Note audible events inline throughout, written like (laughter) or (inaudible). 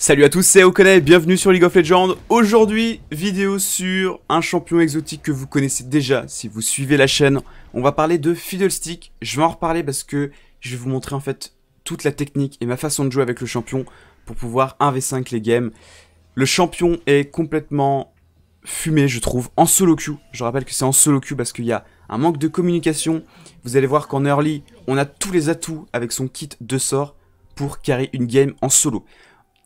Salut à tous, c'est Okone, bienvenue sur League of Legends. Aujourd'hui, vidéo sur un champion exotique que vous connaissez déjà si vous suivez la chaîne. On va parler de Fiddlestick, je vais en reparler parce que je vais vous montrer en fait toute la technique et ma façon de jouer avec le champion pour pouvoir 1v5 les games. Le champion est complètement fumé, je trouve, en solo queue. Je rappelle que c'est en solo queue parce qu'il y a un manque de communication. Vous allez voir qu'en early, on a tous les atouts avec son kit de sort pour carrer une game en solo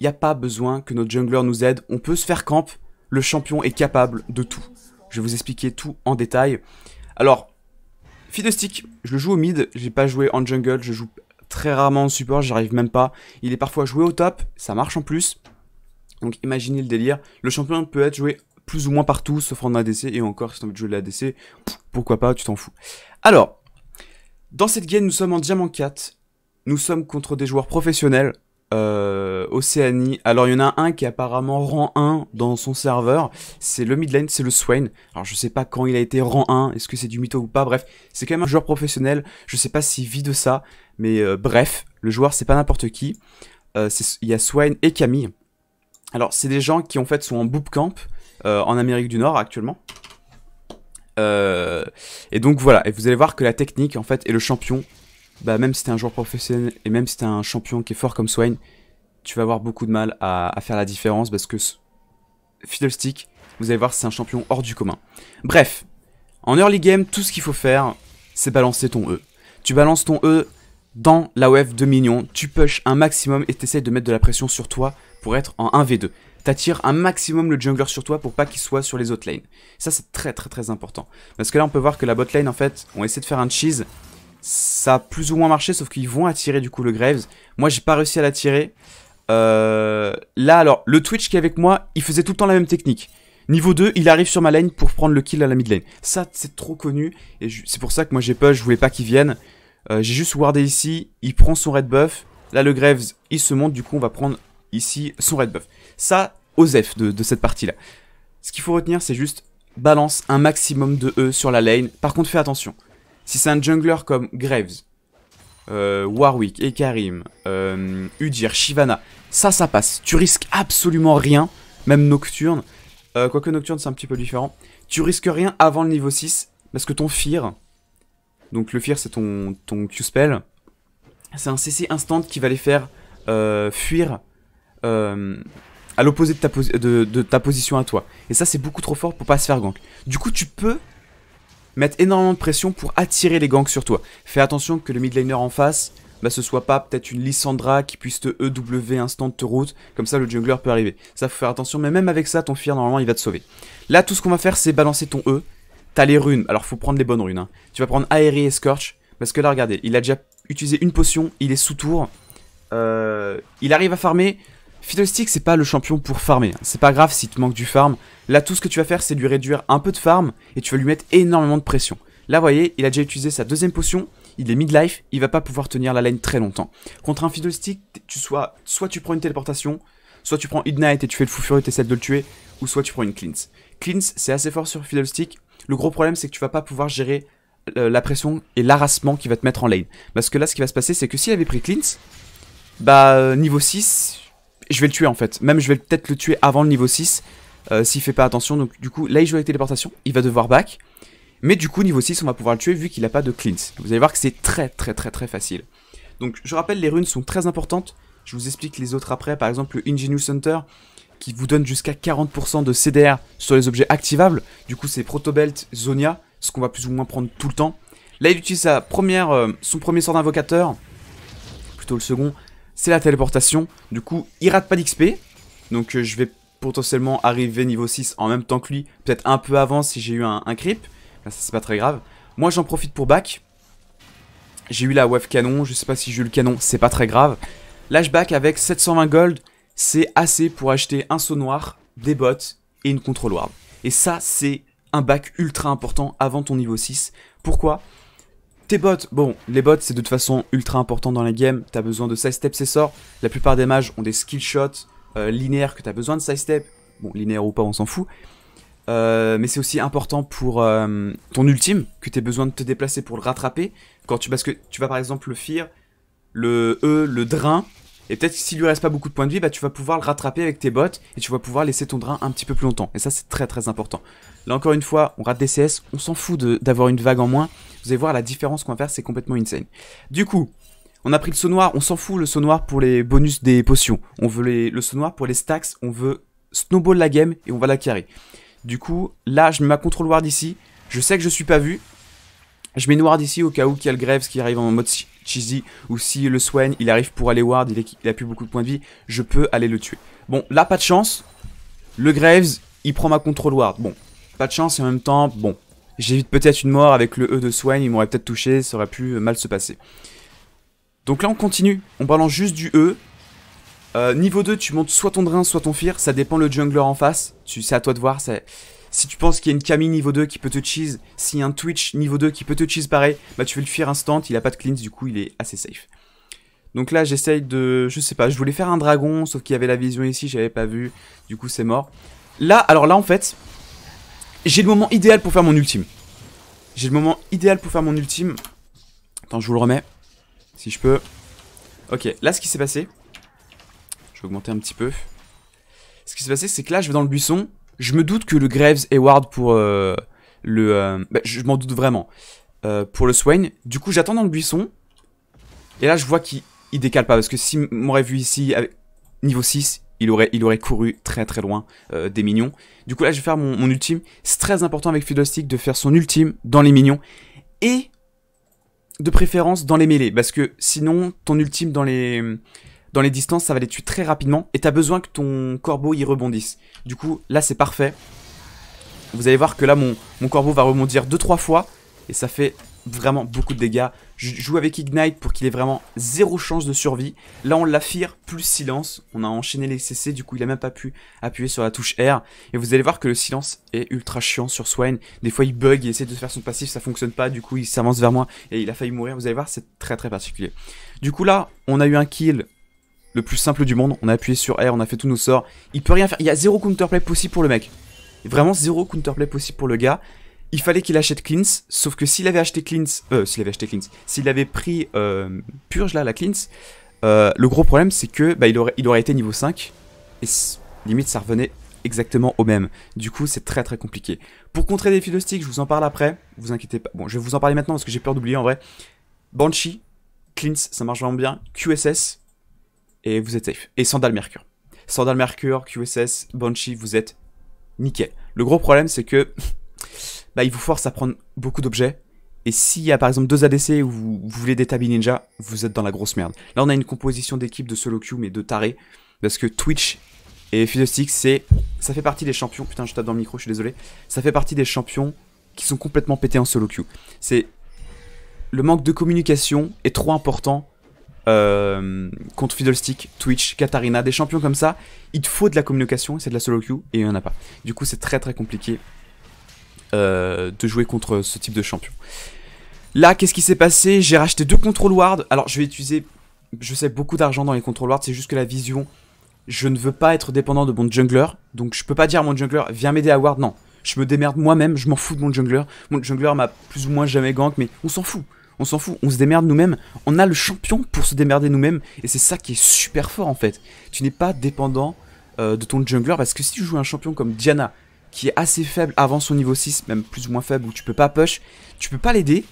n'y a pas besoin que notre jungler nous aide, on peut se faire camp, le champion est capable de tout. Je vais vous expliquer tout en détail. Alors, Fiddlestick, je le joue au mid, j'ai pas joué en jungle, je joue très rarement en support, j'arrive même pas. Il est parfois joué au top, ça marche en plus. Donc imaginez le délire, le champion peut être joué plus ou moins partout, sauf en ADC, et encore si t'as envie de jouer de l'ADC, pourquoi pas, tu t'en fous. Alors, dans cette game, nous sommes en Diamant 4, nous sommes contre des joueurs professionnels, euh, Océanie. Alors il y en a un qui est apparemment rang 1 dans son serveur, c'est le midlane, c'est le Swain. Alors je sais pas quand il a été rang 1, est-ce que c'est du mytho ou pas, bref, c'est quand même un joueur professionnel, je sais pas s'il vit de ça, mais euh, bref, le joueur c'est pas n'importe qui. Euh, il y a Swain et Camille. Alors c'est des gens qui en fait sont en boop camp en Amérique du Nord actuellement. et donc voilà, et vous allez voir que la technique en fait est le champion bah, même si t'es un joueur professionnel et même si t'es un champion qui est fort comme Swain, tu vas avoir beaucoup de mal à, faire la différence parce que Fiddlestick, vous allez voir, c'est un champion hors du commun. Bref, en early game, tout ce qu'il faut faire, c'est balancer ton E. Tu balances ton E dans la wave de minions tu push un maximum et t'essayes de mettre de la pression sur toi pour être en 1v2. T'attires un maximum le jungler sur toi pour pas qu'il soit sur les autres lanes. Ça c'est très très très important. Parce que là on peut voir que la bot lane en fait, on essaie de faire un cheese, ça a plus ou moins marché, sauf qu'ils vont attirer du coup le Graves. Moi, j'ai pas réussi à l'attirer. Euh, là, alors, le Twitch qui est avec moi, il faisait tout le temps la même technique. Niveau 2, il arrive sur ma lane pour prendre le kill à la mid lane. Ça, c'est trop connu. Et c'est pour ça que moi, j'ai peur, je voulais pas qu'il vienne. Euh, j'ai juste wardé ici, il prend son red buff. Là, le Graves, il se monte, du coup, on va prendre ici son red buff. Ça, Osef de, de cette partie-là. Ce qu'il faut retenir, c'est juste balance un maximum de E sur la lane. Par contre, fais attention. Si c'est un jungler comme Graves, euh, Warwick, Ekarim, euh, Udir, Shivana, ça, ça passe. Tu risques absolument rien, même Nocturne. Euh, quoique Nocturne, c'est un petit peu différent. Tu risques rien avant le niveau 6, parce que ton Fear, donc le Fear, c'est ton, ton Q-Spell, c'est un CC instant qui va les faire euh, fuir à l'opposé de, de ta position à toi. Et ça, c'est beaucoup trop fort pour pas se faire gank. Du coup, tu peux mettre énormément de pression pour attirer les gangs sur toi. Fais attention que le mid en face, bah, ce soit pas peut-être une Lissandra qui puisse te EW instant te route, comme ça le jungler peut arriver. Ça faut faire attention, mais même avec ça, ton fear normalement il va te sauver. Là, tout ce qu'on va faire, c'est balancer ton E. T'as les runes, alors faut prendre les bonnes runes. Hein. Tu vas prendre Aérie et Scorch, parce que là, regardez, il a déjà utilisé une potion, il est sous tour. Euh, il arrive à farmer, Fiddlestick, c'est pas le champion pour farmer. C'est pas grave si te manque du farm. Là, tout ce que tu vas faire, c'est lui réduire un peu de farm et tu vas lui mettre énormément de pression. Là, vous voyez, il a déjà utilisé sa deuxième potion. Il est mid-life, il va pas pouvoir tenir la lane très longtemps. Contre un Fiddlestick, tu sois, soit tu prends une téléportation, soit tu prends Ignite et tu fais le fou furieux et essaies de le tuer, ou soit tu prends une Cleanse. Cleanse, c'est assez fort sur Fiddlestick. Le gros problème, c'est que tu vas pas pouvoir gérer euh, la pression et l'harassement qui va te mettre en lane. Parce que là, ce qui va se passer, c'est que s'il avait pris Cleanse, bah, euh, niveau 6, je vais le tuer en fait. Même je vais peut-être le tuer avant le niveau 6 euh, s'il fait pas attention. Donc du coup là il joue avec téléportation, il va devoir back. Mais du coup niveau 6 on va pouvoir le tuer vu qu'il a pas de cleans. Vous allez voir que c'est très très très très facile. Donc je rappelle les runes sont très importantes. Je vous explique les autres après. Par exemple le Ingenious Hunter qui vous donne jusqu'à 40% de CDR sur les objets activables. Du coup c'est Proto Belt Zonia, ce qu'on va plus ou moins prendre tout le temps. Là il utilise sa première, euh, son premier sort d'invocateur, plutôt le second, c'est la téléportation. Du coup, il rate pas d'XP. Donc euh, je vais potentiellement arriver niveau 6 en même temps que lui. Peut-être un peu avant si j'ai eu un, creep. ça c'est pas très grave. Moi, j'en profite pour back. J'ai eu la wave canon. Je sais pas si j'ai eu le canon, c'est pas très grave. Là, avec 720 gold. C'est assez pour acheter un saut noir, des bottes et une contrôle ward. Et ça, c'est un back ultra important avant ton niveau 6. Pourquoi bon, les bots c'est de toute façon ultra important dans les tu t'as besoin de sidestep ses sorts, la plupart des mages ont des skill shots euh, linéaires que t'as besoin de sidestep, bon linéaire ou pas on s'en fout, euh, mais c'est aussi important pour euh, ton ultime que t'aies besoin de te déplacer pour le rattraper, quand tu, parce que tu vas par exemple le fear, le E, le drain, et peut-être s'il lui reste pas beaucoup de points de vie, bah tu vas pouvoir le rattraper avec tes bots, et tu vas pouvoir laisser ton drain un petit peu plus longtemps, et ça c'est très très important. Là encore une fois, on rate des CS, on s'en fout d'avoir une vague en moins, vous allez voir la différence qu'on va faire, c'est complètement insane. Du coup, on a pris le saut noir, on s'en fout le saut noir pour les bonus des potions. On veut les, le saut noir pour les stacks, on veut snowball la game et on va la carrer. Du coup, là, je mets ma contrôle ward ici. Je sais que je suis pas vu. Je mets une ward ici au cas où qu'il y a le Graves qui arrive en mode cheesy, ou si le Swain, il arrive pour aller ward, il, a plus beaucoup de points de vie, je peux aller le tuer. Bon, là, pas de chance. Le Graves, il prend ma contrôle ward. Bon, pas de chance et en même temps, bon, J'évite peut-être une mort avec le E de Swain, il m'aurait peut-être touché, ça aurait pu euh, mal se passer. Donc là on continue, on parlant juste du E. Euh, niveau 2, tu montes soit ton drain, soit ton fear, ça dépend le jungler en face, c'est à toi de voir. Si tu penses qu'il y a une Camille niveau 2 qui peut te cheese, s'il y a un Twitch niveau 2 qui peut te cheese pareil, bah tu fais le fear instant, il a pas de cleanse, du coup il est assez safe. Donc là j'essaye de, je sais pas, je voulais faire un dragon, sauf qu'il y avait la vision ici, j'avais pas vu, du coup c'est mort. Là, alors là en fait, j'ai le moment idéal pour faire mon ultime. J'ai le moment idéal pour faire mon ultime. Attends, je vous le remets. Si je peux. Ok, là, ce qui s'est passé. Je vais augmenter un petit peu. Ce qui s'est passé, c'est que là, je vais dans le buisson. Je me doute que le Graves et ward pour euh, le... Euh, bah, je m'en doute vraiment. Euh, pour le Swain. Du coup, j'attends dans le buisson. Et là, je vois qu'il décale pas. Parce que si m'aurait vu ici, avec niveau 6, il aurait, il aurait couru très très loin euh, des minions. Du coup là je vais faire mon, ultime. C'est très important avec Stick de faire son ultime dans les minions. Et de préférence dans les mêlées. Parce que sinon ton ultime dans les, dans les distances ça va les tuer très rapidement. Et t'as besoin que ton corbeau y rebondisse. Du coup là c'est parfait. Vous allez voir que là mon, mon corbeau va rebondir 2-3 fois. Et ça fait vraiment beaucoup de dégâts. Je joue avec Ignite pour qu'il ait vraiment zéro chance de survie. Là, on l'affire, plus silence. On a enchaîné les CC, du coup, il a même pas pu appuyer sur la touche R. Et vous allez voir que le silence est ultra chiant sur Swain. Des fois, il bug, il essaie de faire son passif, ça fonctionne pas. Du coup, il s'avance vers moi et il a failli mourir. Vous allez voir, c'est très très particulier. Du coup, là, on a eu un kill le plus simple du monde. On a appuyé sur R, on a fait tous nos sorts. Il peut rien faire. Il y a zéro counterplay possible pour le mec. Vraiment zéro counterplay possible pour le gars il fallait qu'il achète Cleans, sauf que s'il avait acheté Cleans, euh, s'il avait acheté s'il avait pris euh, Purge là, la Cleans, euh, le gros problème c'est que bah, il, aurait, il aurait été niveau 5, et limite ça revenait exactement au même. Du coup c'est très très compliqué. Pour contrer des stick, je vous en parle après, vous inquiétez pas. Bon, je vais vous en parler maintenant parce que j'ai peur d'oublier en vrai. Banshee, Cleans, ça marche vraiment bien, QSS, et vous êtes safe. Et Sandal Mercure. Sandal Mercure, QSS, Banshee, vous êtes nickel. Le gros problème c'est que... (laughs) bah, il vous force à prendre beaucoup d'objets. Et s'il y a par exemple deux ADC où vous, voulez des tabi ninja, vous êtes dans la grosse merde. Là, on a une composition d'équipe de solo queue, mais de taré. Parce que Twitch et Fiddlestick, c'est. Ça fait partie des champions. Putain, je tape dans le micro, je suis désolé. Ça fait partie des champions qui sont complètement pétés en solo queue. C'est. Le manque de communication est trop important euh, contre Fiddlestick, Twitch, Katarina, des champions comme ça, il te faut de la communication, c'est de la solo queue, et il n'y en a pas. Du coup, c'est très très compliqué euh, de jouer contre ce type de champion. Là, qu'est-ce qui s'est passé J'ai racheté deux control ward. Alors, je vais utiliser, je sais, beaucoup d'argent dans les control ward. C'est juste que la vision, je ne veux pas être dépendant de mon jungler. Donc, je peux pas dire à mon jungler, viens m'aider à ward. Non, je me démerde moi-même. Je m'en fous de mon jungler. Mon jungler m'a plus ou moins jamais gank, mais on s'en fout. On s'en fout, on se démerde nous-mêmes. On a le champion pour se démerder nous-mêmes. Et c'est ça qui est super fort en fait. Tu n'es pas dépendant euh, de ton jungler parce que si tu joues un champion comme Diana qui est assez faible avant son niveau 6, même plus ou moins faible, où tu peux pas push, tu peux pas l'aider.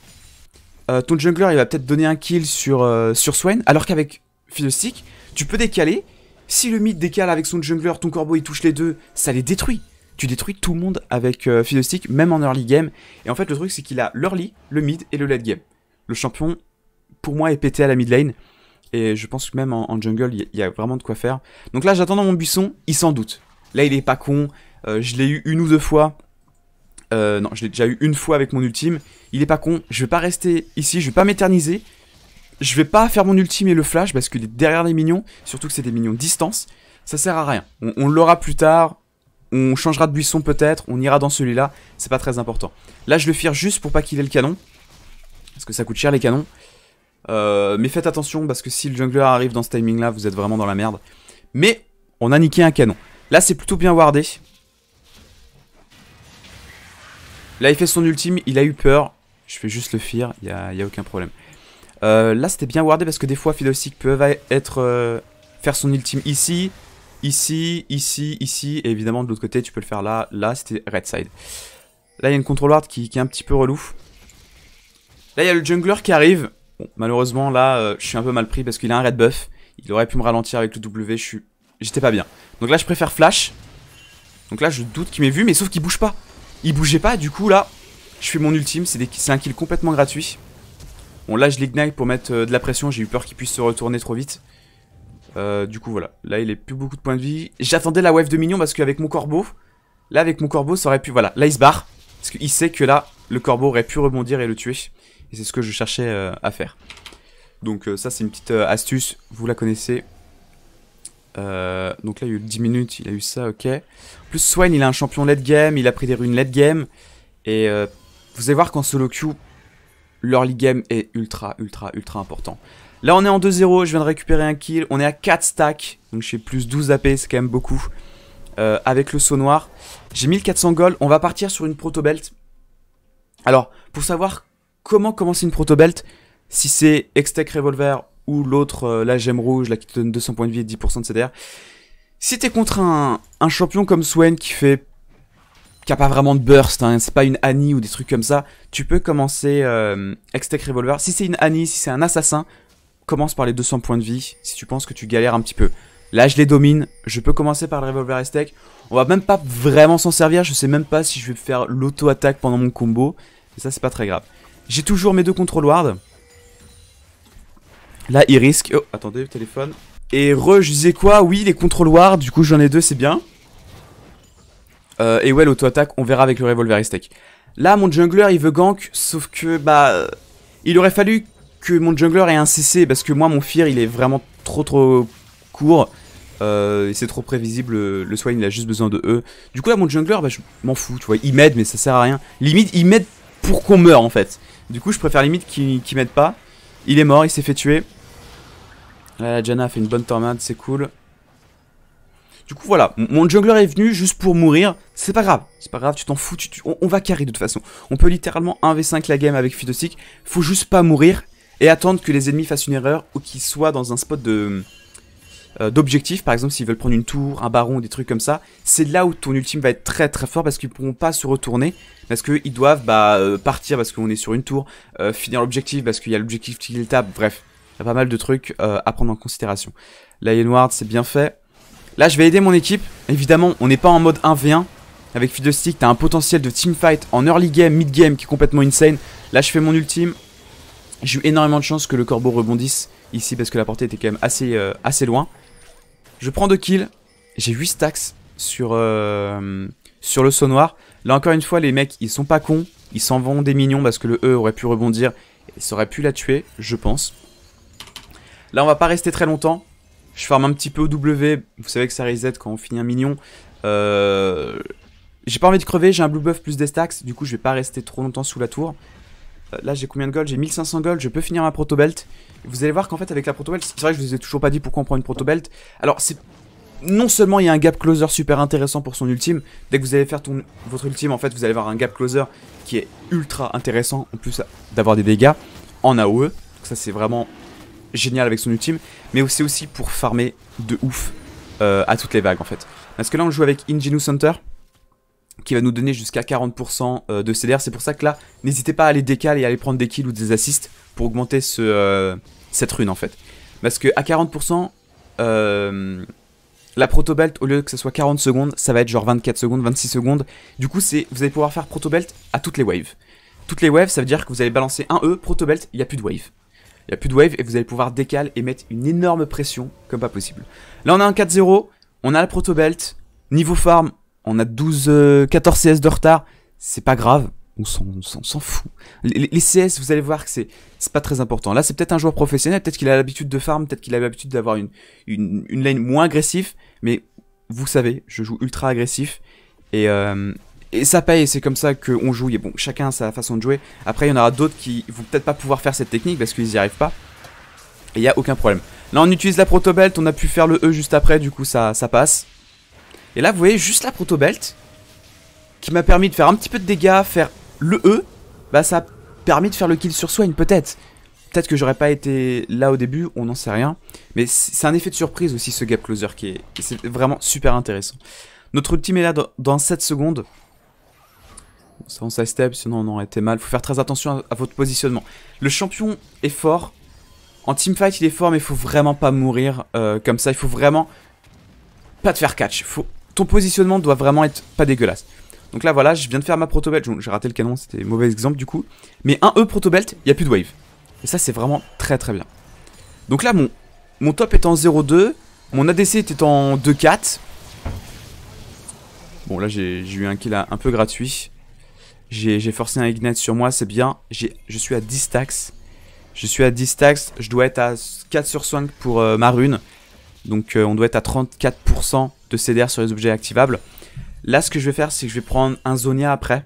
Euh, ton jungler, il va peut-être donner un kill sur, euh, sur Swain, alors qu'avec Stick, tu peux décaler. Si le mid décale avec son jungler, ton corbeau, il touche les deux, ça les détruit. Tu détruis tout le monde avec euh, Stick, même en early game. Et en fait, le truc, c'est qu'il a l'early, le mid et le late game. Le champion, pour moi, est pété à la mid lane. Et je pense que même en, jungle, il y, y, a vraiment de quoi faire. Donc là, j'attends dans mon buisson, il s'en doute. Là, il est pas con, euh, je l'ai eu une ou deux fois. Euh, non, je l'ai déjà eu une fois avec mon ultime. Il est pas con. Je vais pas rester ici. Je vais pas m'éterniser. Je vais pas faire mon ultime et le flash parce qu'il est derrière les minions. Surtout que c'est des minions distance. Ça sert à rien. on, l'aura plus tard on changera de buisson peut-être, on ira dans celui-là, c'est pas très important. Là, je le fire juste pour pas qu'il ait le canon, parce que ça coûte cher les canons. Euh, mais faites attention, parce que si le jungler arrive dans ce timing-là, vous êtes vraiment dans la merde. Mais, on a niqué un canon. Là, c'est plutôt bien wardé, Là, il fait son ultime, il a eu peur. Je fais juste le fear, il n'y a, y a, aucun problème. Euh, là, c'était bien wardé parce que des fois, Fiddlestick peut être, euh, faire son ultime ici, ici, ici, ici. Et évidemment, de l'autre côté, tu peux le faire là. Là, c'était red side. Là, il y a une control ward qui, est un petit peu relou. Là, il y a le jungler qui arrive. Bon, malheureusement, là, euh, je suis un peu mal pris parce qu'il a un red buff. Il aurait pu me ralentir avec le W, J'étais pas bien. Donc là, je préfère flash. Donc là, je doute qu'il m'ait vu, mais sauf qu'il bouge pas. Il bougeait pas, du coup, là, je fais mon ultime. C'est un kill complètement gratuit. Bon, là, je l'ignite pour mettre euh, de la pression. J'ai eu peur qu'il puisse se retourner trop vite. Euh, du coup, voilà. Là, il est plus beaucoup de points de vie. J'attendais la wave de mignon parce qu'avec mon corbeau, là, avec mon corbeau, ça aurait pu... Voilà, là, il se barre. Parce qu'il sait que là, le corbeau aurait pu rebondir et le tuer. Et c'est ce que je cherchais euh, à faire. Donc ça, c'est une petite astuce. Vous la connaissez. Euh, donc là, il y a eu 10 minutes, il a eu ça, ok. En plus, Swain, il a un champion late game, il a pris des runes late game. Et euh, vous allez voir qu'en solo queue, l'early game est ultra, ultra, ultra important. Là, on est en 2-0, je viens de récupérer un kill. On est à 4 stacks, donc j'ai plus 12 AP, c'est quand même beaucoup. Euh, avec le saut noir. J'ai 1400 gold, on va partir sur une proto-belt. Alors, pour savoir comment commencer une proto-belt, si c'est Extech Revolver l'autre, euh, la gemme rouge, la qui te donne 200 points de vie et 10% de CDR. Si t'es contre un, un, champion comme Swain qui fait... qui a pas vraiment de burst, hein, c'est pas une Annie ou des trucs comme ça, tu peux commencer euh, Extech Revolver. Si c'est une Annie, si c'est un assassin, commence par les 200 points de vie, si tu penses que tu galères un petit peu. Là, je les domine, je peux commencer par le Revolver est-tech On va même pas vraiment s'en servir, je sais même pas si je vais faire l'auto-attaque pendant mon combo, mais ça, c'est pas très grave. J'ai toujours mes deux control ward. Là, il risque. Oh, attendez, téléphone. Et re, je disais quoi Oui, les contrôleurs. du coup, j'en ai deux, c'est bien. Euh, et ouais, l'auto-attaque, on verra avec le revolver et steak. Là, mon jungler, il veut gank, sauf que, bah... Il aurait fallu que mon jungler ait un CC, parce que moi, mon fear, il est vraiment trop trop court. Euh, et c'est trop prévisible, le soin il a juste besoin de E. Du coup là mon jungler, bah, je m'en fous, tu vois, il m'aide mais ça sert à rien. Limite, il m'aide pour qu'on meure en fait. Du coup je préfère limite qu'il m'aide pas. Il est mort, il s'est fait tuer la Janna a fait une bonne tornade, c'est cool. Du coup, voilà, mon jungler est venu juste pour mourir. C'est pas grave, c'est pas grave, tu t'en fous, on, va carrer de toute façon. On peut littéralement 1v5 la game avec Phytosic. Faut juste pas mourir et attendre que les ennemis fassent une erreur ou qu'ils soient dans un spot de euh, d'objectif. Par exemple, s'ils veulent prendre une tour, un baron, des trucs comme ça. C'est là où ton ultime va être très très fort parce qu'ils pourront pas se retourner. Parce qu'ils doivent bah, euh, partir parce qu'on est sur une tour, euh, finir l'objectif parce qu'il y a l'objectif qui les tape, bref. Il y a pas mal de trucs euh, à prendre en considération. Là, Ward, c'est bien fait. Là, je vais aider mon équipe. Évidemment, on n'est pas en mode 1v1. Avec Fiddlestick, t'as un potentiel de teamfight en early game, mid game qui est complètement insane. Là, je fais mon ultime. J'ai eu énormément de chance que le corbeau rebondisse ici parce que la portée était quand même assez, euh, assez loin. Je prends 2 kills. J'ai 8 stacks sur, euh, sur le saut noir. Là encore une fois, les mecs, ils sont pas cons. Ils s'en vont des mignons parce que le E aurait pu rebondir. Et ça aurait pu la tuer, je pense. Là, on va pas rester très longtemps. Je ferme un petit peu au W. Vous savez que ça reset quand on finit un mignon. Euh, j'ai pas envie de crever, j'ai un blue buff plus des stacks. Du coup, je vais pas rester trop longtemps sous la tour. Euh, là, j'ai combien de gold J'ai 1500 gold, je peux finir ma belt. Vous allez voir qu'en fait, avec la protobelt, c'est vrai que je vous ai toujours pas dit pourquoi on prend une protobelt. Alors, c'est non seulement il y a un gap closer super intéressant pour son ultime, dès que vous allez faire votre ultime, en fait, vous allez voir un gap closer qui est ultra intéressant, en plus euh, d'avoir des dégâts en AOE. Donc ça, c'est vraiment génial avec son ultime, mais c'est aussi pour farmer de ouf euh, à toutes les vagues en fait. Parce que là on joue avec Ingenu Hunter, qui va nous donner jusqu'à 40% euh, de CDR, c'est pour ça que là, n'hésitez pas à aller décaler, et à aller prendre des kills ou des assists pour augmenter euh, cette rune en fait. Parce que à 40%, la la protobelt, au lieu que ce soit 40 secondes, ça va être genre 24 secondes, 26 secondes. Du coup, vous allez pouvoir faire protobelt à toutes les waves. Toutes les waves, ça veut dire que vous allez balancer un E, protobelt, il n'y a plus de wave. Il n'y a plus de wave et vous allez pouvoir décaler et mettre une énorme pression comme pas possible. Là, on a un 4-0. On a le proto belt. Niveau farm, on a 12, 14 CS de retard. C'est pas grave. On s'en fout. Les, CS, vous allez voir que c'est pas très important. Là, c'est peut-être un joueur professionnel. Peut-être qu'il a l'habitude de farm. Peut-être qu'il a l'habitude d'avoir une, une, lane moins agressive. Mais vous savez, je joue ultra agressif. Et, euh, et ça paye, c'est comme ça qu'on joue. Et bon, chacun a sa façon de jouer. Après, il y en aura d'autres qui vont peut-être pas pouvoir faire cette technique parce qu'ils n'y arrivent pas. Et il n'y a aucun problème. Là, on utilise la Proto Belt. on a pu faire le E juste après, du coup, ça, ça passe. Et là, vous voyez, juste la Proto Belt qui m'a permis de faire un petit peu de dégâts, faire le E, bah ça a permis de faire le kill sur soigne peut-être. Peut-être que j'aurais pas été là au début, on n'en sait rien. Mais c'est un effet de surprise aussi, ce gap closer, qui est, est vraiment super intéressant. Notre ultime est là dans 7 secondes. Ça, on step sinon on aurait été mal. Faut faire très attention à, votre positionnement. Le champion est fort. En teamfight, il est fort, mais il faut vraiment pas mourir euh, comme ça. Il faut vraiment pas te faire catch. Faut... Ton positionnement doit vraiment être pas dégueulasse. Donc là, voilà, je viens de faire ma protobelt. J'ai raté le canon, c'était mauvais exemple du coup. Mais un E protobelt, il n'y a plus de wave. Et ça, c'est vraiment très très bien. Donc là, mon, mon top est en 0-2. Mon ADC était en 2-4. Bon, là, j'ai eu un kill un peu gratuit. J'ai forcé un Ignite sur moi, c'est bien. Je suis à 10 stacks. Je suis à 10 stacks. Je dois être à 4 sur 5 pour euh, ma rune. Donc euh, on doit être à 34% de CDR sur les objets activables. Là, ce que je vais faire, c'est que je vais prendre un Zonia après.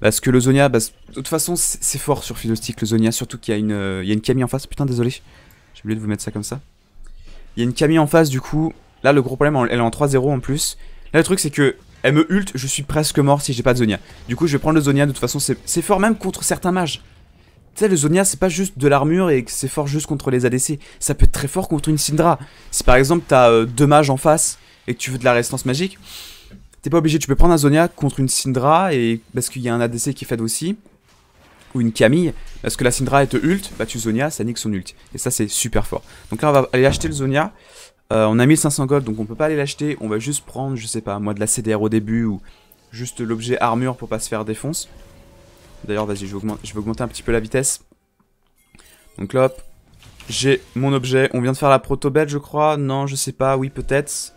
Parce que le Zonia, bah, de toute façon, c'est fort sur Philostic, le Zonia. Surtout qu'il y, euh, y a une Camille en face. Putain, désolé. J'ai oublié de vous mettre ça comme ça. Il y a une Camille en face, du coup. Là, le gros problème, elle est en 3-0 en plus. Là, le truc, c'est que elle me ult, je suis presque mort si j'ai pas de Zonia. Du coup, je vais prendre le Zonia, de toute façon, c'est fort même contre certains mages. Tu sais, le Zonia, c'est pas juste de l'armure et c'est fort juste contre les ADC. Ça peut être très fort contre une Syndra. Si par exemple, t'as euh, deux mages en face et que tu veux de la résistance magique, t'es pas obligé. Tu peux prendre un Zonia contre une Syndra et parce qu'il y a un ADC qui fait aussi. Ou une Camille. Parce que la Syndra, elle te ult, bah tu Zonia, ça nique son ult. Et ça, c'est super fort. Donc là, on va aller acheter le Zonia. Euh, on a 1500 gold, donc on peut pas aller l'acheter. On va juste prendre, je sais pas, moi de la CDR au début ou juste l'objet armure pour pas se faire défonce. D'ailleurs, vas-y, je, je, vais augmenter un petit peu la vitesse. Donc là, hop, j'ai mon objet. On vient de faire la proto Belt, je crois. Non, je sais pas, oui, peut-être.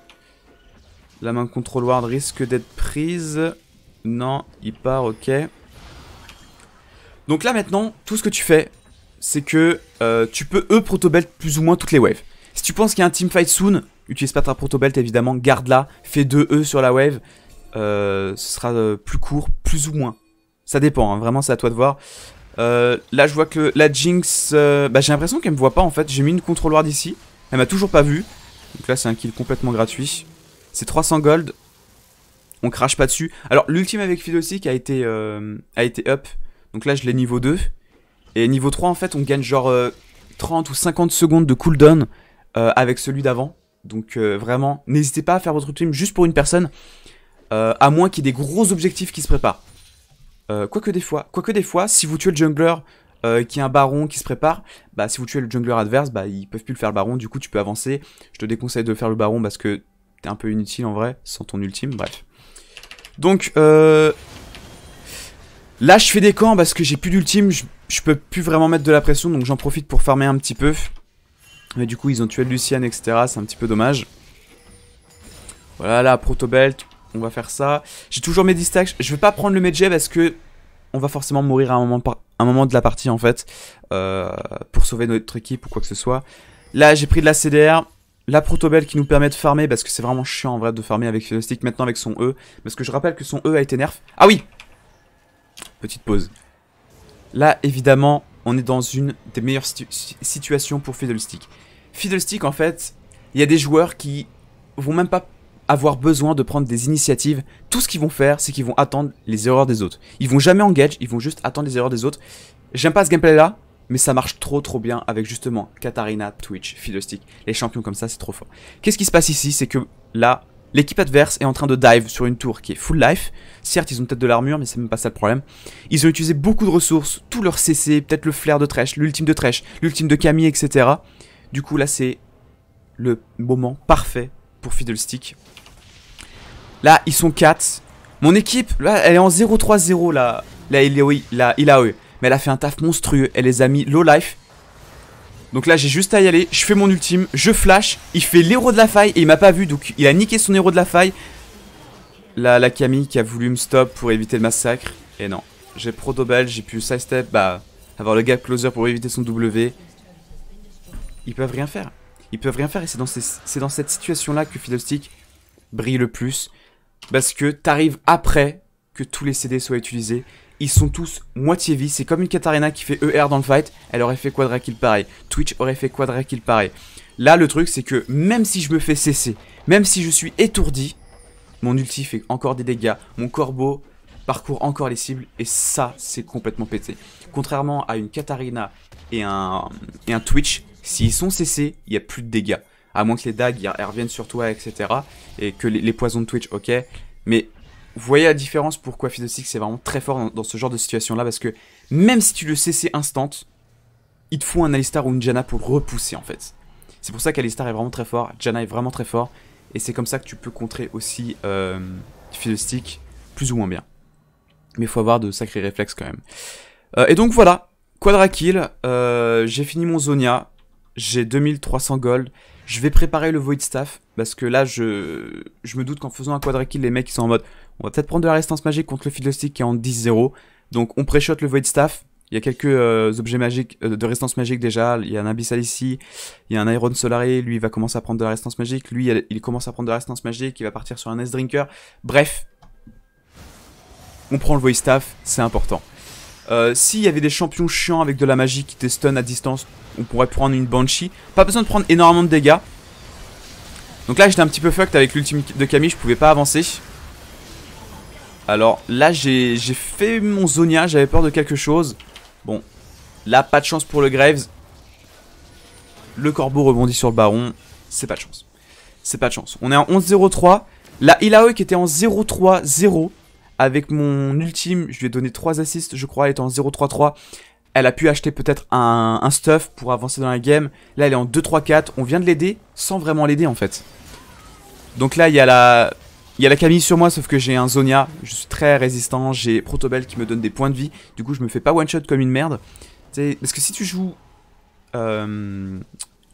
La main control ward risque d'être prise. Non, il part, ok. Donc là, maintenant, tout ce que tu fais, c'est que euh, tu peux e Belt plus ou moins toutes les waves. Si tu penses qu'il y a un teamfight soon, utilise pas ta protobelt évidemment, garde-la, fais 2 E sur la wave, euh, ce sera euh, plus court, plus ou moins. Ça dépend, hein. vraiment c'est à toi de voir. Euh, là je vois que la Jinx, bah, j'ai l'impression qu'elle me voit pas en fait, j'ai mis une ward ici. elle m'a toujours pas vu. Donc là c'est un kill complètement gratuit. C'est 300 gold, on crache pas dessus. Alors l'ultime avec Fiddlestick a été, a été up, donc là je l'ai niveau 2. Et niveau 3 en fait on gagne genre 30 ou 50 secondes de cooldown euh, avec celui d'avant. Donc euh, vraiment, n'hésitez pas à faire votre ultime juste pour une personne, euh, à moins qu'il y ait des gros objectifs qui se préparent. quoique des fois, quoique des fois, si vous tuez le jungler qui est un baron qui se prépare, bah si vous tuez le jungler adverse, bah ils peuvent plus le faire le baron, du coup tu peux avancer. Je te déconseille de faire le baron parce que t'es un peu inutile en vrai, sans ton ultime, bref. Donc Là je fais des camps parce que j'ai plus d'ultime, je, je peux plus vraiment mettre de la pression, donc j'en profite pour farmer un petit peu. Mais du coup, ils ont tué Lucienne, etc. C'est un petit peu dommage. Voilà, là, Protobelt, on va faire ça. J'ai toujours mes distacks. Je vais pas prendre le Medjay parce que on va forcément mourir à un moment, de la partie, en fait, euh, pour sauver notre équipe ou quoi que ce soit. Là, j'ai pris de la CDR. La protobelt qui nous permet de farmer, parce que c'est vraiment chiant en vrai de farmer avec Stick. maintenant avec son E. Parce que je rappelle que son E a été nerf. Ah oui Petite pause. Là, évidemment, on est dans une des meilleures situations pour Fiddlestick. Fiddlestick, en fait, il y a des joueurs qui vont même pas avoir besoin de prendre des initiatives. Tout ce qu'ils vont faire, c'est qu'ils vont attendre les erreurs des autres. Ils vont jamais engage, ils vont juste attendre les erreurs des autres. J'aime pas ce gameplay là, mais ça marche trop trop bien avec justement Katarina, Twitch, Fiddlestick. Les champions comme ça, c'est trop fort. Qu'est-ce qui se passe ici C'est que là, l'équipe adverse est en train de dive sur une tour qui est full life. Certes, ils ont peut-être de l'armure, mais c'est même pas ça le problème. Ils ont utilisé beaucoup de ressources, tout leur CC, peut-être le flair de Trèche, l'ultime de Trèche, l'ultime de Camille, etc. Du coup, là, c'est le moment parfait pour Fiddlestick. Là, ils sont 4. Mon équipe, là, elle est en 0-3-0, là. Là, il est, oui, là, il a eux. Mais elle a fait un taf monstrueux. Elle les a mis low life. Donc là, j'ai juste à y aller. Je fais mon ultime. Je flash. Il fait l'héros de la faille et il m'a pas vu. Donc, il a niqué son héros de la faille. Là, la Camille qui a voulu me stop pour éviter le massacre. Et non. J'ai pro j'ai pu sidestep, bah, avoir le gap closer pour éviter son W ils peuvent rien faire. Ils peuvent rien faire et c'est dans, dans cette situation-là que Fiddlestick brille le plus. Parce que t'arrives après que tous les CD soient utilisés. Ils sont tous moitié vie. C'est comme une Katarina qui fait ER dans le fight. Elle aurait fait quadra kill pareil. Twitch aurait fait quadra kill pareil. Là, le truc, c'est que même si je me fais cesser, même si je suis étourdi, mon ulti fait encore des dégâts. Mon corbeau parcourt encore les cibles. Et ça, c'est complètement pété. Contrairement à une Katarina et un, et un Twitch S'ils sont cessés, il n'y a plus de dégâts. À moins que les dagues reviennent sur toi, etc. Et que les, poisons de Twitch, ok. Mais voyez la différence pourquoi Physiosix c'est vraiment très fort dans, ce genre de situation-là. Parce que même si tu le cessais instant, il te faut un Alistar ou une Janna pour repousser en fait. C'est pour ça qu'Alistar est vraiment très fort, Janna est vraiment très fort. Et c'est comme ça que tu peux contrer aussi euh, plus ou moins bien. Mais il faut avoir de sacrés réflexes quand même. Euh, et donc voilà, Quadra Kill, euh, j'ai fini mon Zonia, j'ai 2300 gold. Je vais préparer le Void Staff, parce que là, je, je me doute qu'en faisant un quadra kill, les mecs ils sont en mode on va peut-être prendre de la résistance magique contre le Fiddlestick qui est en 10-0. Donc on pré-shot le Void Staff. Il y a quelques euh, objets magiques, euh, de résistance magique déjà. Il y a un Abyssal ici. Il y a un Iron Solaré, Lui, il va commencer à prendre de la résistance magique. Lui, il commence à prendre de la résistance magique. Il va partir sur un S-Drinker. Bref. On prend le Void Staff. C'est important. Euh, s'il y avait des champions chiants avec de la magie qui te stun à distance, on pourrait prendre une Banshee. Pas besoin de prendre énormément de dégâts. Donc là, j'étais un petit peu fucked avec l'ultime de Camille, je pouvais pas avancer. Alors là, j'ai fait mon Zonia, j'avais peur de quelque chose. Bon, là, pas de chance pour le Graves. Le corbeau rebondit sur le baron. C'est pas de chance. C'est pas de chance. On est en 11-0-3. La Ilaoi qui était en 0-3-0 avec mon ultime, je lui ai donné 3 assists, je crois, elle est en 0-3-3. Elle a pu acheter peut-être un, stuff pour avancer dans la game. Là, elle est en 2-3-4. On vient de l'aider sans vraiment l'aider, en fait. Donc là, il y a la... Il y a la Camille sur moi, sauf que j'ai un Zonia, je suis très résistant, j'ai Protobel qui me donne des points de vie, du coup je me fais pas one-shot comme une merde. Parce que si tu joues euh,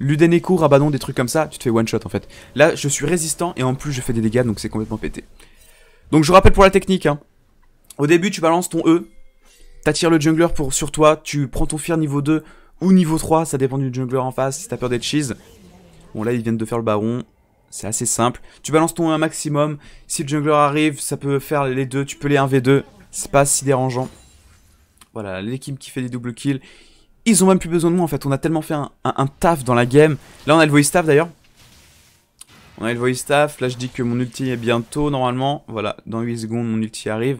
Echo, Rabadon, des trucs comme ça, tu te fais one-shot en fait. Là, je suis résistant et en plus je fais des dégâts, donc c'est complètement pété. Donc je rappelle pour la technique. Hein. Au début, tu balances ton E, t'attires le jungler pour, sur toi, tu prends ton fear niveau 2 ou niveau 3, ça dépend du jungler en face, si t'as peur d'être cheese. Bon là, ils viennent de faire le baron, c'est assez simple. Tu balances ton e un maximum, si le jungler arrive, ça peut faire les deux, tu peux les 1v2, c'est pas si dérangeant. Voilà, l'équipe qui fait des doubles kills, ils ont même plus besoin de moi en fait, on a tellement fait un, taf dans la game. Là on a le voice staff d'ailleurs, on a le voice staff. Là, je dis que mon ulti est bientôt, normalement. Voilà, dans 8 secondes, mon ulti arrive.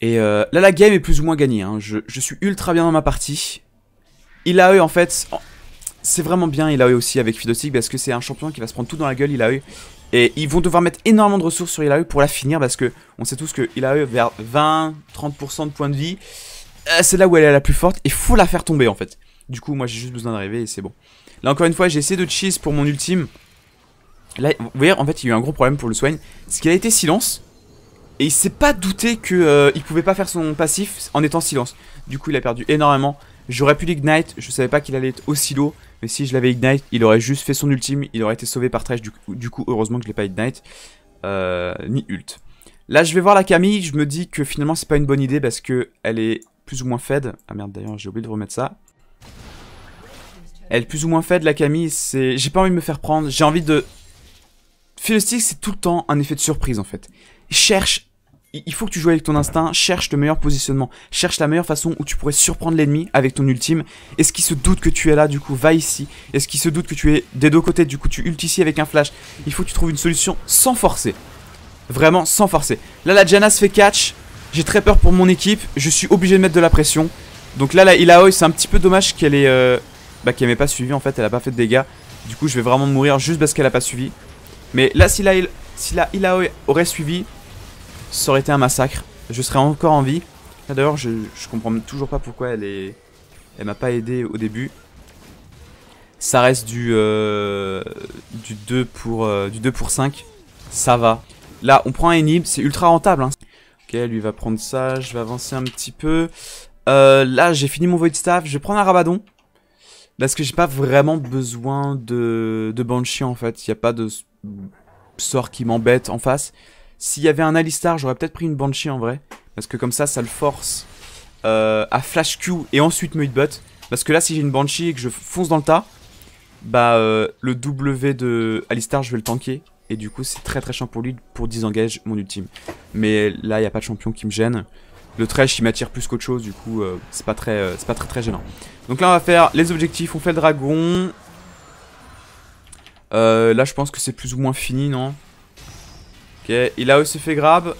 Et euh, là, la game est plus ou moins gagnée. Hein. Je, suis ultra bien dans ma partie. Il a eu en fait... C'est vraiment bien il a eu aussi avec Fidotic parce que c'est un champion qui va se prendre tout dans la gueule il a eu Et ils vont devoir mettre énormément de ressources sur il eu pour la finir parce que on sait tous que eu vers 20-30% de points de vie, euh, c'est là où elle est la plus forte et faut la faire tomber en fait. Du coup moi j'ai juste besoin d'arriver et c'est bon. Là encore une fois j'ai essayé de cheese pour mon ultime. Là, vous voyez, en fait, il y a eu un gros problème pour le soigne. ce qu'il a été silence. Et il s'est pas douté qu'il ne euh, il pouvait pas faire son passif en étant silence. Du coup, il a perdu énormément. J'aurais pu l'ignite. Je savais pas qu'il allait être aussi low. Mais si je l'avais ignite, il aurait juste fait son ultime. Il aurait été sauvé par Thresh. Du, coup, heureusement que je l'ai pas ignite. Euh, ni ult. Là, je vais voir la Camille. Je me dis que finalement, c'est pas une bonne idée parce que elle est plus ou moins fed. Ah merde, d'ailleurs, j'ai oublié de remettre ça. Elle est plus ou moins fed, la Camille. J'ai pas envie de me faire prendre. J'ai envie de Fiddlesticks, c'est tout le temps un effet de surprise en fait. Cherche, il faut que tu joues avec ton instinct, cherche le meilleur positionnement, cherche la meilleure façon où tu pourrais surprendre l'ennemi avec ton ultime. Est-ce qu'il se doute que tu es là, du coup, va ici. Est-ce qu'il se doute que tu es des deux côtés, du coup, tu ulti ici avec un flash. Il faut que tu trouves une solution sans forcer. Vraiment sans forcer. Là, la Janna se fait catch. J'ai très peur pour mon équipe. Je suis obligé de mettre de la pression. Donc là, la Ilaoi, c'est un petit peu dommage qu'elle ait, euh, bah, qu'elle m'ait pas suivi en fait. Elle a pas fait de dégâts. Du coup, je vais vraiment mourir juste parce qu'elle a pas suivi. Mais là, si la, si a aurait suivi, ça aurait été un massacre. Je serais encore en vie. d'ailleurs, je, comprends toujours pas pourquoi elle est... m'a pas aidé au début. Ça reste du, euh, du, 2 pour, euh, du 2 pour 5. Ça va. Là, on prend un Enib. C'est ultra rentable. Hein. Ok, lui va prendre ça. Je vais avancer un petit peu. Euh, là, j'ai fini mon Void Staff. Je vais prendre un Rabadon. Parce que j'ai pas vraiment besoin de, de Banshee en fait. Il n'y a pas de sort qui m'embête en face. S'il y avait un Alistar, j'aurais peut-être pris une Banshee en vrai. Parce que comme ça, ça le force euh, à flash Q et ensuite me hitbutt. Parce que là, si j'ai une Banshee et que je fonce dans le tas, bah euh, le W de Alistar, je vais le tanker. Et du coup, c'est très très chiant pour lui pour disengage mon ultime. Mais là, il n'y a pas de champion qui me gêne. Le trash, il m'attire plus qu'autre chose. Du coup, euh, c'est pas, très, pas très très gênant. Donc là, on va faire les objectifs. On fait le dragon. Euh, là, je pense que c'est plus ou moins fini, non Ok, il a aussi fait grab.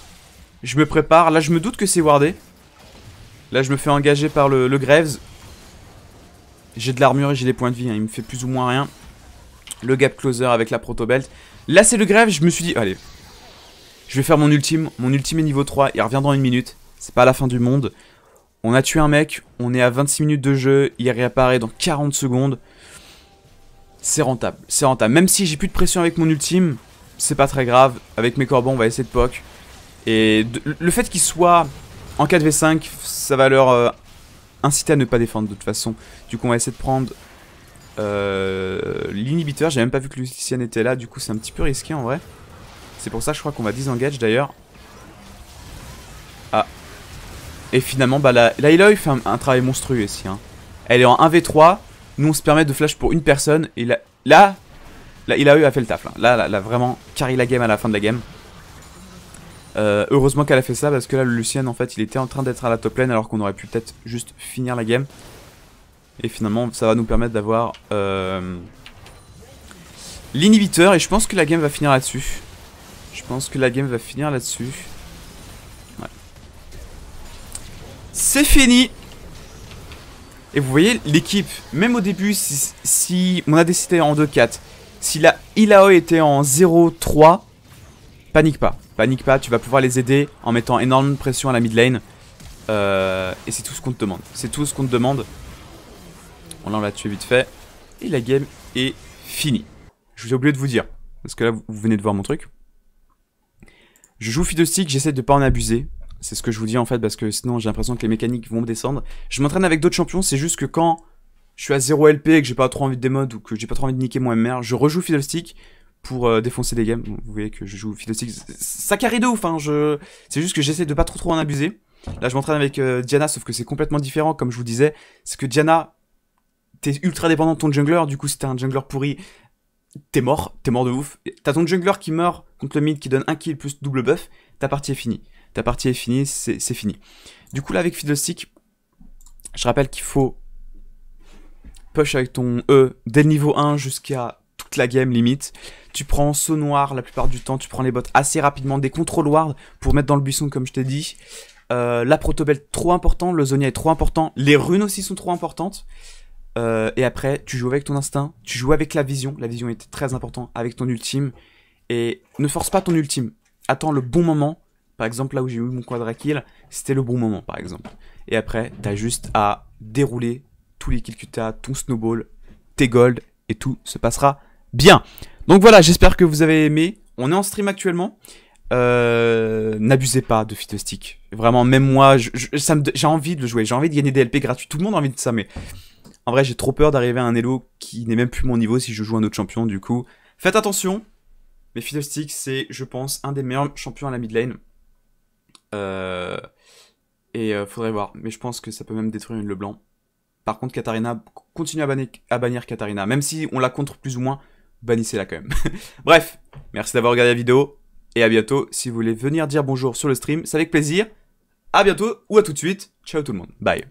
Je me prépare. Là, je me doute que c'est wardé. Là, je me fais engager par le, le Graves. J'ai de l'armure et j'ai des points de vie. Hein. Il me fait plus ou moins rien. Le gap closer avec la proto belt. Là, c'est le Graves. Je me suis dit, allez, je vais faire mon ultime. Mon ultime est niveau 3. Il revient dans une minute. C'est pas la fin du monde. On a tué un mec. On est à 26 minutes de jeu. Il réapparaît dans 40 secondes. C'est rentable, c'est rentable. Même si j'ai plus de pression avec mon ultime, c'est pas très grave. Avec mes corbons, on va essayer de poke. Et le fait qu'il soit en 4v5, ça va leur euh, inciter à ne pas défendre de toute façon. Du coup, on va essayer de prendre euh, l'inhibiteur. J'ai même pas vu que Lucien était là, du coup, c'est un petit peu risqué en vrai. C'est pour ça, je crois qu'on va disengage d'ailleurs. Ah. Et finalement, bah, la, la fait un, travail monstrueux ici. Hein. Elle est en 1v3. Nous, on se permet de flash pour une personne. Et là, là, il a eu à fait le taf. Là. Là, là, vraiment, carry la game à la fin de la game. Euh, heureusement qu'elle a fait ça parce que là, le Lucien, en fait, il était en train d'être à la top lane alors qu'on aurait pu peut-être juste finir la game. Et finalement, ça va nous permettre d'avoir euh, l'inhibiteur. Et je pense que la game va finir là-dessus. Je pense que la game va finir là-dessus. Ouais. C'est fini et vous voyez, l'équipe, même au début, si, on a décidé en 2-4, si la Ilao était en 0-3, panique pas. Panique pas, tu vas pouvoir les aider en mettant énorme pression à la mid lane. Euh, et c'est tout ce qu'on te demande. C'est tout ce qu'on te demande. Bon, là, on l'a tué vite fait. Et la game est finie. Je vous ai oublié de vous dire. Parce que là, vous venez de voir mon truc. Je joue Stick, j'essaie de pas en abuser. C'est ce que je vous dis en fait, parce que sinon j'ai l'impression que les mécaniques vont me descendre. Je m'entraîne avec d'autres champions, c'est juste que quand je suis à 0 LP et que j'ai pas trop envie de démode ou que j'ai pas trop envie de niquer mon MR, je rejoue Fiddlestick pour euh, défoncer des games. Vous voyez que je joue Fiddlestick, ça carré de ouf, hein, je... c'est juste que j'essaie de pas trop trop en abuser. Là je m'entraîne avec euh, Diana, sauf que c'est complètement différent, comme je vous disais. C'est que Diana, t'es ultra dépendant de ton jungler, du coup si t'es un jungler pourri, t'es mort, t'es mort de ouf. T'as ton jungler qui meurt contre le mid qui donne un kill plus double buff, ta partie est finie. La partie est finie, c'est fini. Du coup là avec Fiddlestick, je rappelle qu'il faut push avec ton E dès le niveau 1 jusqu'à toute la game limite. Tu prends saut noir la plupart du temps, tu prends les bottes assez rapidement, des contrôles ward pour mettre dans le buisson comme je t'ai dit. Euh, la protobelle trop important, le zonia est trop important, les runes aussi sont trop importantes. Euh, et après, tu joues avec ton instinct, tu joues avec la vision, la vision était très importante, avec ton ultime. Et ne force pas ton ultime, attends le bon moment, par exemple, là où j'ai eu mon quadra kill, c'était le bon moment, par exemple. Et après, t'as juste à dérouler tous les kills que t'as, ton snowball, tes golds, et tout se passera bien. Donc voilà, j'espère que vous avez aimé. On est en stream actuellement. Euh, n'abusez pas de Phytostick. Vraiment, même moi, j'ai envie de le jouer. J'ai envie de gagner des LP gratuits. Tout le monde a envie de ça, mais en vrai, j'ai trop peur d'arriver à un elo qui n'est même plus mon niveau si je joue un autre champion. Du coup, faites attention. Mais Fiddlestick, c'est, je pense, un des meilleurs champions à la mid lane. Euh, et euh, faudrait voir. Mais je pense que ça peut même détruire une Leblanc. Par contre, Katarina, continue à, bannir, à Katarina. Même si on la contre plus ou moins, bannissez-la quand même. (laughs) Bref, merci d'avoir regardé la vidéo. Et à bientôt. Si vous voulez venir dire bonjour sur le stream, c'est avec plaisir. À bientôt ou à tout de suite. Ciao tout le monde. Bye.